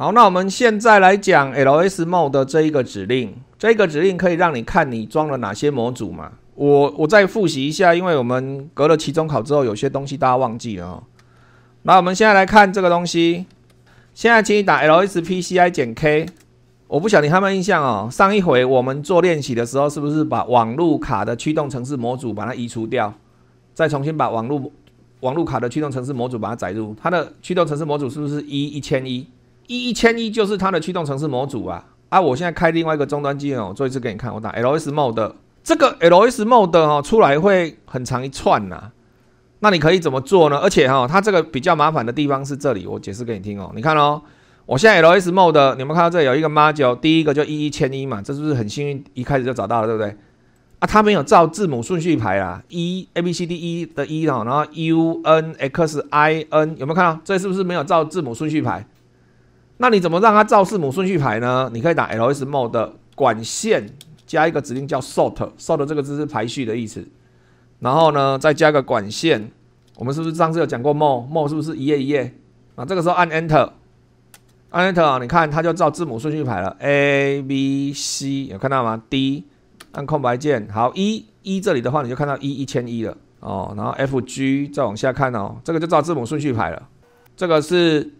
好，那我们现在来讲 ls mod 的这一个指令，这个指令可以让你看你装了哪些模组嘛？我我再复习一下，因为我们隔了期中考之后，有些东西大家忘记了哦。那我们现在来看这个东西，现在请你打 lspci 减 -k，我不晓得他们印象哦。上一回我们做练习的时候，是不是把网络卡的驱动程式模组把它移除掉，再重新把网络网络卡的驱动程式模组把它载入？它的驱动程式模组是不是一一千一？一一千一就是它的驱动程式模组啊！啊，我现在开另外一个终端机哦，做一次给你看。我打 ls mod，e 这个 ls mod e 哈出来会很长一串呐。那你可以怎么做呢？而且哈，它这个比较麻烦的地方是这里，我解释给你听哦。你看哦，我现在 ls mod，有没有看到这有一个 magic？第一个就一一千一嘛，这是不是很幸运？一开始就找到了，对不对？啊，它没有照字母顺序排啦。一 a b c d E 的一哦，然后 u n x i n 有没有看到？这是不是没有照字母顺序排？那你怎么让它照字母顺序排呢？你可以打 ls m o d e 管线加一个指令叫 sort，sort 这个字是排序的意思。然后呢，再加个管线，我们是不是上次有讲过 more？more 是不是一页一页？啊，这个时候按 enter，按 enter 啊，你看它就照字母顺序排了，a b c 有看到吗？d 按空白键，好 e e 这里的话你就看到 e 一千一了哦。然后 f g 再往下看哦，这个就照字母顺序排了，这个是。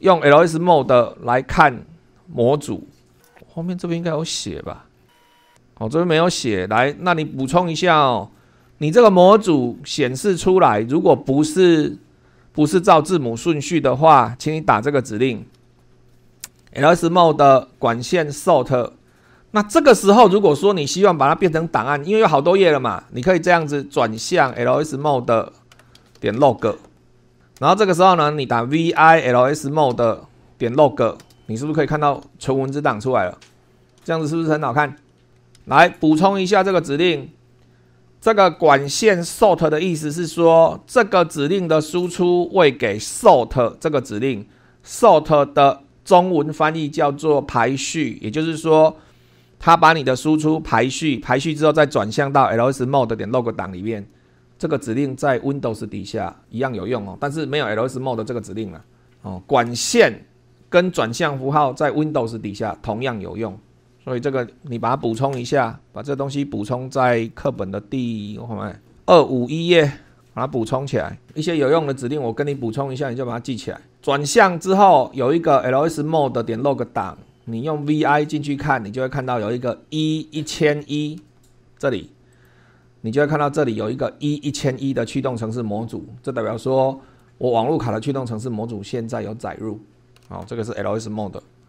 用 ls mod e 来看模组，后面这边应该有写吧？哦，这边没有写，来，那你补充一下哦。你这个模组显示出来，如果不是不是照字母顺序的话，请你打这个指令：ls mod e 管线 sort。那这个时候，如果说你希望把它变成档案，因为有好多页了嘛，你可以这样子转向 ls mod e 点 log。然后这个时候呢，你打 v i l s mode 点 log，你是不是可以看到纯文字档出来了？这样子是不是很好看？来补充一下这个指令，这个管线 sort 的意思是说，这个指令的输出会给 sort 这个指令，sort 的中文翻译叫做排序，也就是说，它把你的输出排序，排序之后再转向到 l s mode 点 log 档里面。这个指令在 Windows 底下一样有用哦，但是没有 ls mod e 这个指令了哦。管线跟转向符号在 Windows 底下同样有用，所以这个你把它补充一下，把这东西补充在课本的第我二五一页，把它补充起来。一些有用的指令我跟你补充一下，你就把它记起来。转向之后有一个 ls mod e 点 log 档，你用 vi 进去看，你就会看到有一个一一千一这里。你就会看到这里有一个一一千一的驱动程式模组，这代表说我网络卡的驱动程式模组现在有载入，好，这个是 L S mode。